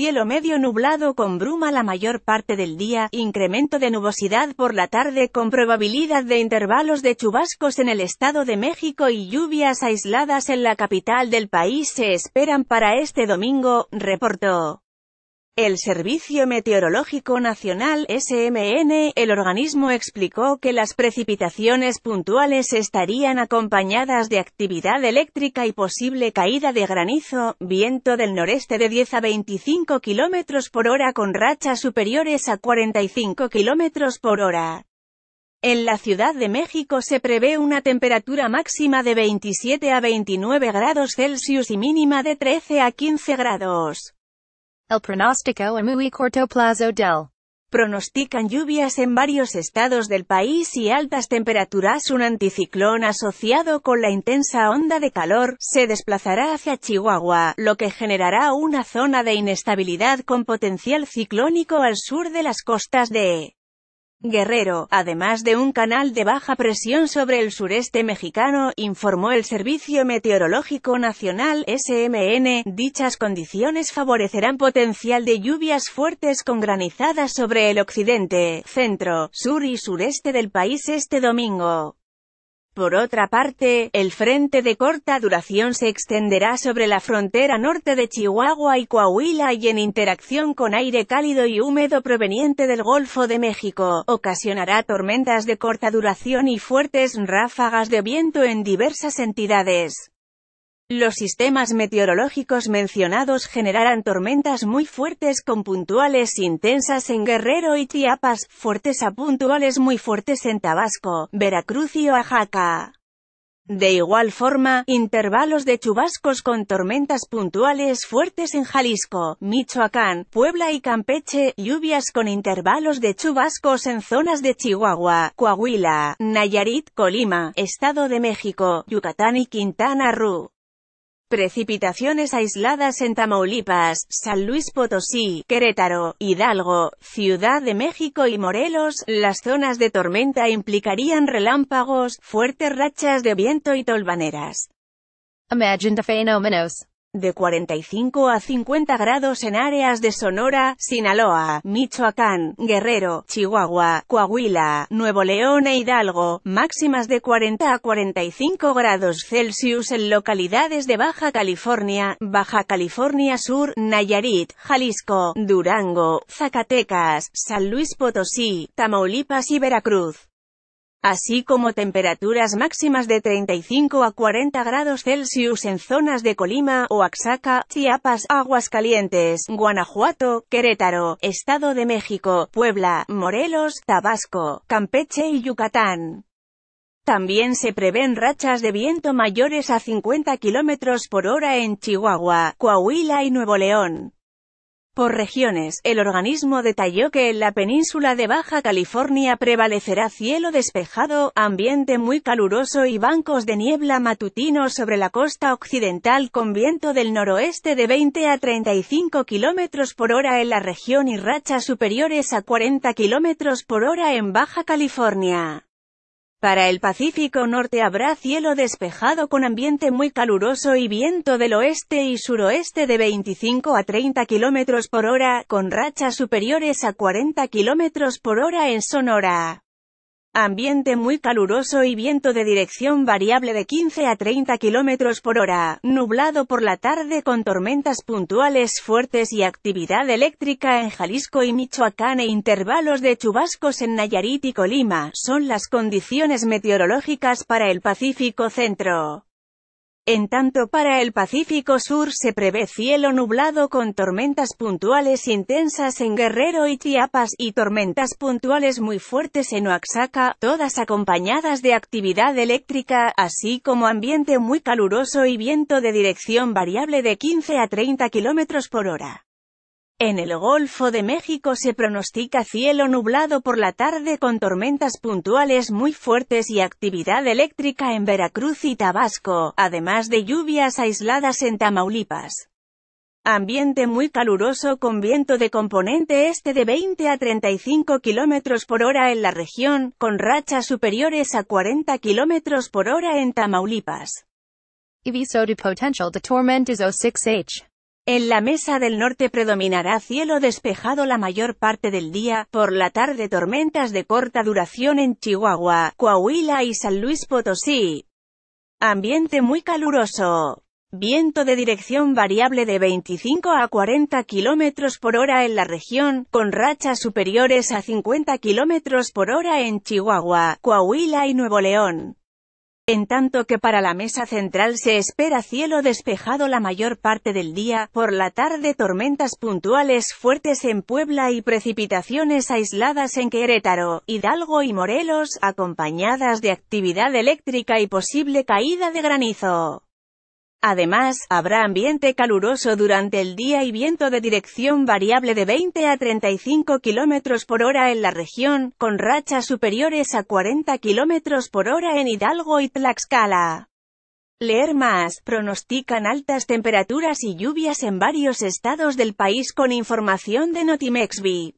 cielo medio nublado con bruma la mayor parte del día, incremento de nubosidad por la tarde con probabilidad de intervalos de chubascos en el Estado de México y lluvias aisladas en la capital del país se esperan para este domingo, reportó. El Servicio Meteorológico Nacional SMN, el organismo explicó que las precipitaciones puntuales estarían acompañadas de actividad eléctrica y posible caída de granizo, viento del noreste de 10 a 25 km por hora con rachas superiores a 45 km por hora. En la Ciudad de México se prevé una temperatura máxima de 27 a 29 grados Celsius y mínima de 13 a 15 grados. El pronóstico a muy corto plazo del pronostican lluvias en varios estados del país y altas temperaturas. Un anticiclón asociado con la intensa onda de calor se desplazará hacia Chihuahua, lo que generará una zona de inestabilidad con potencial ciclónico al sur de las costas de Guerrero, además de un canal de baja presión sobre el sureste mexicano, informó el Servicio Meteorológico Nacional SMN, dichas condiciones favorecerán potencial de lluvias fuertes con granizadas sobre el occidente, centro, sur y sureste del país este domingo. Por otra parte, el frente de corta duración se extenderá sobre la frontera norte de Chihuahua y Coahuila y en interacción con aire cálido y húmedo proveniente del Golfo de México, ocasionará tormentas de corta duración y fuertes ráfagas de viento en diversas entidades. Los sistemas meteorológicos mencionados generarán tormentas muy fuertes con puntuales intensas en Guerrero y Chiapas, fuertes a puntuales muy fuertes en Tabasco, Veracruz y Oaxaca. De igual forma, intervalos de chubascos con tormentas puntuales fuertes en Jalisco, Michoacán, Puebla y Campeche, lluvias con intervalos de chubascos en zonas de Chihuahua, Coahuila, Nayarit, Colima, Estado de México, Yucatán y Quintana Roo. Precipitaciones aisladas en Tamaulipas, San Luis Potosí, Querétaro, Hidalgo, Ciudad de México y Morelos. Las zonas de tormenta implicarían relámpagos, fuertes rachas de viento y tolvaneras. Imagine the phenomenos de 45 a 50 grados en áreas de Sonora, Sinaloa, Michoacán, Guerrero, Chihuahua, Coahuila, Nuevo León e Hidalgo, máximas de 40 a 45 grados Celsius en localidades de Baja California, Baja California Sur, Nayarit, Jalisco, Durango, Zacatecas, San Luis Potosí, Tamaulipas y Veracruz así como temperaturas máximas de 35 a 40 grados Celsius en zonas de Colima, Oaxaca, Chiapas, Aguascalientes, Guanajuato, Querétaro, Estado de México, Puebla, Morelos, Tabasco, Campeche y Yucatán. También se prevén rachas de viento mayores a 50 kilómetros por hora en Chihuahua, Coahuila y Nuevo León. Por regiones, el organismo detalló que en la península de Baja California prevalecerá cielo despejado, ambiente muy caluroso y bancos de niebla matutino sobre la costa occidental con viento del noroeste de 20 a 35 km por hora en la región y rachas superiores a 40 km por hora en Baja California. Para el Pacífico Norte habrá cielo despejado con ambiente muy caluroso y viento del oeste y suroeste de 25 a 30 km por hora, con rachas superiores a 40 km por hora en Sonora. Ambiente muy caluroso y viento de dirección variable de 15 a 30 km por hora, nublado por la tarde con tormentas puntuales fuertes y actividad eléctrica en Jalisco y Michoacán e intervalos de chubascos en Nayarit y Colima, son las condiciones meteorológicas para el Pacífico Centro. En tanto para el Pacífico Sur se prevé cielo nublado con tormentas puntuales intensas en Guerrero y Chiapas, y tormentas puntuales muy fuertes en Oaxaca, todas acompañadas de actividad eléctrica, así como ambiente muy caluroso y viento de dirección variable de 15 a 30 km por hora. En el Golfo de México se pronostica cielo nublado por la tarde con tormentas puntuales muy fuertes y actividad eléctrica en Veracruz y Tabasco, además de lluvias aisladas en Tamaulipas. Ambiente muy caluroso con viento de componente este de 20 a 35 km por hora en la región, con rachas superiores a 40 km por hora en Tamaulipas. En la mesa del norte predominará cielo despejado la mayor parte del día, por la tarde tormentas de corta duración en Chihuahua, Coahuila y San Luis Potosí. Ambiente muy caluroso. Viento de dirección variable de 25 a 40 km por hora en la región, con rachas superiores a 50 km por hora en Chihuahua, Coahuila y Nuevo León en tanto que para la mesa central se espera cielo despejado la mayor parte del día, por la tarde tormentas puntuales fuertes en Puebla y precipitaciones aisladas en Querétaro, Hidalgo y Morelos, acompañadas de actividad eléctrica y posible caída de granizo. Además, habrá ambiente caluroso durante el día y viento de dirección variable de 20 a 35 km por hora en la región, con rachas superiores a 40 km por hora en Hidalgo y Tlaxcala. Leer más, pronostican altas temperaturas y lluvias en varios estados del país con información de Notimexvi.